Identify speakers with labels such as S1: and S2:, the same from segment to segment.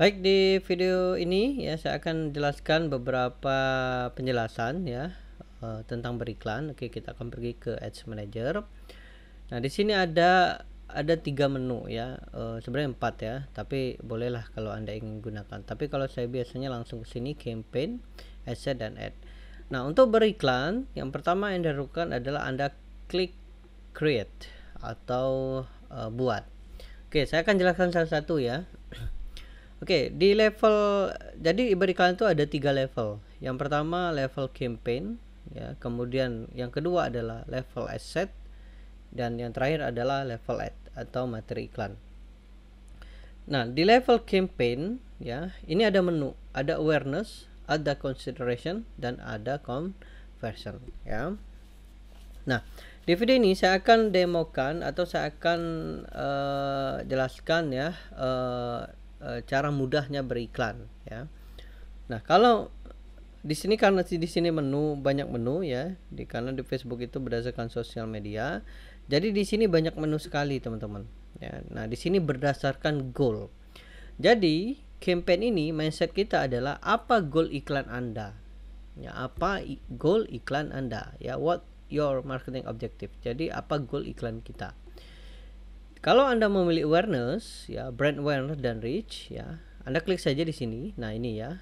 S1: Baik di video ini ya saya akan jelaskan beberapa penjelasan ya eh, tentang beriklan. Oke kita akan pergi ke Ads Manager. Nah di sini ada ada tiga menu ya eh, sebenarnya empat ya tapi bolehlah kalau anda ingin gunakan. Tapi kalau saya biasanya langsung ke sini campaign, asset dan ad. Nah untuk beriklan yang pertama yang dilakukan adalah anda klik create atau uh, buat. Oke saya akan jelaskan salah satu ya Oke, okay, di level jadi iklan itu ada tiga level. Yang pertama level campaign, ya. Kemudian yang kedua adalah level asset dan yang terakhir adalah level ad atau materi iklan. Nah, di level campaign ya, ini ada menu, ada awareness, ada consideration dan ada conversion ya. Nah, di video ini saya akan demokan atau saya akan uh, jelaskan ya uh, Eh, cara mudahnya beriklan ya nah kalau di sini karena di sini menu banyak menu ya di karena di Facebook itu berdasarkan sosial media jadi di sini banyak menu sekali teman-teman ya nah di sini berdasarkan goal jadi campaign ini mindset kita adalah apa goal iklan anda ya apa goal iklan anda ya what your marketing objective jadi apa goal iklan kita kalau Anda memilih awareness, ya brand awareness dan reach, ya Anda klik saja di sini. Nah ini ya,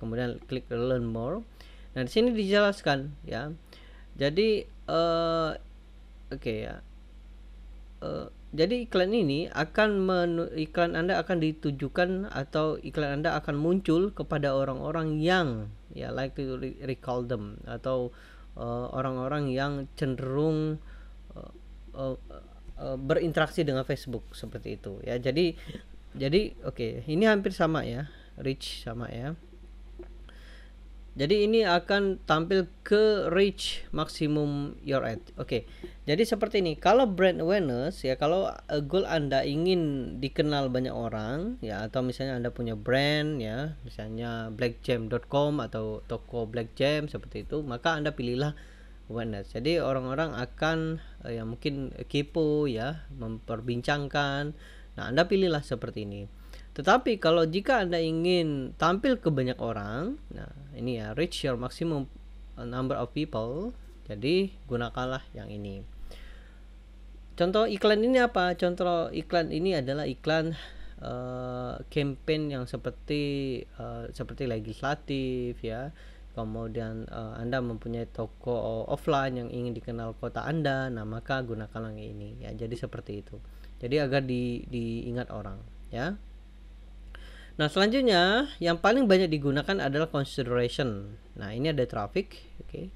S1: kemudian klik learn more. Nah di sini dijelaskan ya. Jadi uh, oke okay, ya. Uh, jadi iklan ini akan menu, iklan Anda akan ditujukan atau iklan Anda akan muncul kepada orang-orang yang ya like to recall them atau eh, orang-orang uh, yang cenderung uh, uh, Eh, berinteraksi dengan Facebook seperti itu ya. Jadi jadi oke, okay, ini hampir sama ya, reach sama ya. Jadi ini akan tampil ke reach maximum your ad. Oke. Okay. Jadi seperti ini, kalau brand awareness ya kalau eh, goal Anda ingin dikenal banyak orang ya atau misalnya Anda punya brand ya, misalnya blackjam.com atau toko blackjam seperti itu, maka Anda pilihlah awareness. Jadi orang-orang akan uh, eh, yang mungkin kepo ya, memperbincangkan. Nah, Anda pilihlah seperti ini. Tetapi kalau jika Anda ingin tampil ke banyak orang, nah ini ya reach your maximum eh, number of people. Jadi gunakanlah yang ini. Contoh iklan ini apa? Contoh iklan ini adalah iklan uh, campaign yang seperti uh, seperti legislatif ya kemudian uh, Anda mempunyai toko offline yang ingin dikenal kota Anda, nah maka gunakan yang ini ya. Jadi seperti itu. Jadi agar di, diingat orang ya. Nah, selanjutnya yang paling banyak digunakan adalah consideration. Nah, ini ada traffic, oke. Okay.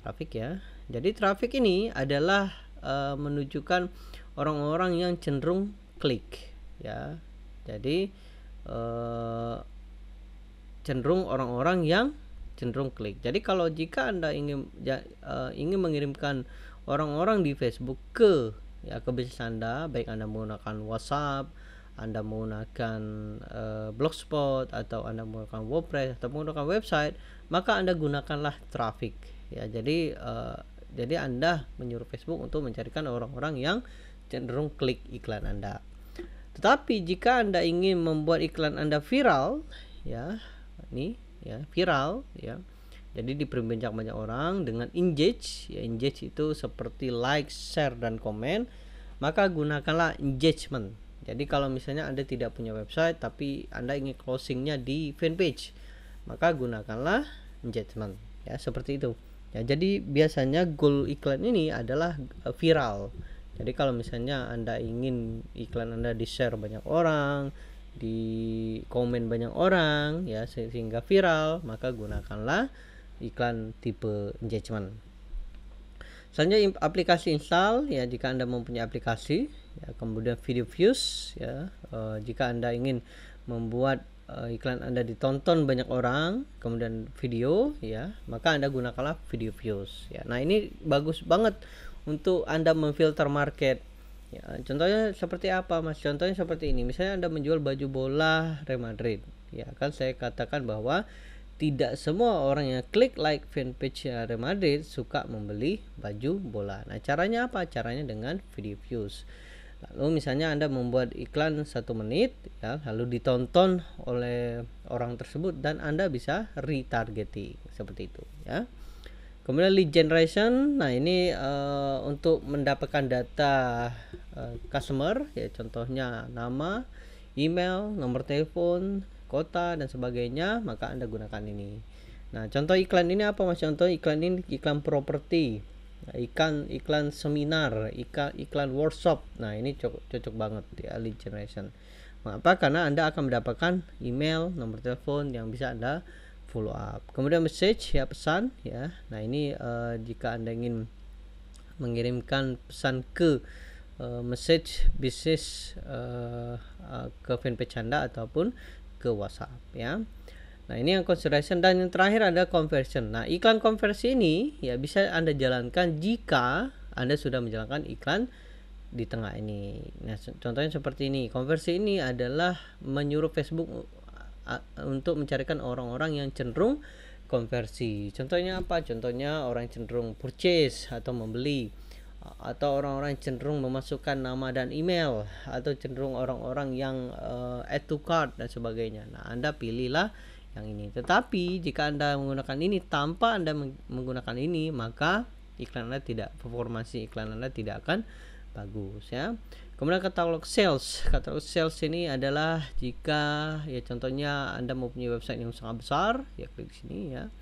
S1: Traffic ya. Jadi traffic ini adalah uh, menunjukkan orang-orang yang cenderung klik ya. Jadi uh, cenderung orang-orang yang cenderung klik. Jadi kalau jika Anda ingin ja, uh, ingin mengirimkan orang-orang di Facebook ke ya ke bisnis Anda, baik Anda menggunakan WhatsApp, Anda menggunakan uh, Blogspot atau Anda menggunakan WordPress atau menggunakan website, maka Anda gunakanlah traffic ya. Jadi uh, jadi Anda menyuruh Facebook untuk mencarikan orang-orang yang cenderung klik iklan Anda. Tetapi jika Anda ingin membuat iklan Anda viral, ya ini ya viral ya jadi diperbincang banyak orang dengan engage ya engage itu seperti like share dan komen maka gunakanlah engagement jadi kalau misalnya anda tidak punya website tapi anda ingin closingnya di fanpage maka gunakanlah engagement ya seperti itu ya jadi biasanya goal iklan ini adalah eh, viral jadi kalau misalnya anda ingin iklan anda di share banyak orang di komen banyak orang ya sehingga viral maka gunakanlah iklan tipe engagement selanjutnya aplikasi install ya jika anda mempunyai aplikasi ya, kemudian video views ya uh, jika anda ingin membuat uh, iklan anda ditonton banyak orang kemudian video ya maka anda gunakanlah video views ya nah ini bagus banget untuk anda memfilter market Ya, contohnya seperti apa mas? Contohnya seperti ini. Misalnya anda menjual baju bola Real Madrid, ya kan saya katakan bahwa tidak semua orang yang klik like fanpage Real Madrid suka membeli baju bola. Nah caranya apa? Caranya dengan video views. Lalu misalnya anda membuat iklan satu menit, ya, lalu ditonton oleh orang tersebut dan anda bisa retargeting seperti itu, ya kemudian lead generation nah ini uh, untuk mendapatkan data uh, customer ya contohnya nama email nomor telepon kota dan sebagainya maka anda gunakan ini nah contoh iklan ini apa mas contoh iklan ini iklan properti nah, iklan iklan seminar iklan iklan workshop nah ini cocok, cocok banget ya lead generation Mengapa? Karena Anda akan mendapatkan email, nomor telepon yang bisa Anda follow up. Kemudian message ya pesan ya. Nah, ini uh, jika Anda ingin mengirimkan pesan ke uh, message bisnis uh, uh, ke fanpage Anda ataupun ke WhatsApp ya. Nah, ini yang consideration dan yang terakhir ada conversion. Nah, iklan konversi ini ya bisa Anda jalankan jika Anda sudah menjalankan iklan di tengah ini. Nah, contohnya seperti ini. Konversi ini adalah menyuruh Facebook untuk mencarikan orang-orang yang cenderung konversi. Contohnya apa? Contohnya orang cenderung purchase atau membeli atau orang-orang cenderung memasukkan nama dan email atau cenderung orang-orang yang uh, add to cart dan sebagainya. Nah, Anda pilihlah yang ini. Tetapi jika Anda menggunakan ini tanpa Anda menggunakan ini, maka iklan Anda tidak performasi iklan Anda tidak akan bagus ya. Kemudian katalog sales. Katalog sales ini adalah jika ya contohnya Anda mempunyai website yang sangat besar, ya klik di sini ya.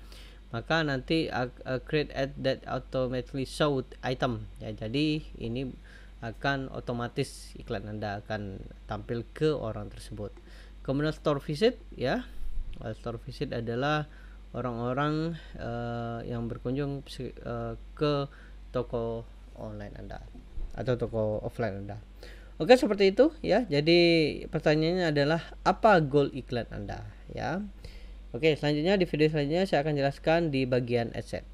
S1: Maka nanti uh, uh, create ad that automatically sold item. Ya, jadi ini akan otomatis iklan Anda akan tampil ke orang tersebut. Kemudian store visit ya. Eh, store visit adalah orang-orang uh, yang berkunjung uh, ke toko online Anda atau toko offline Anda. Oke, seperti itu ya. Jadi pertanyaannya adalah apa goal iklan Anda ya. Oke, selanjutnya di video selanjutnya saya akan jelaskan di bagian adset.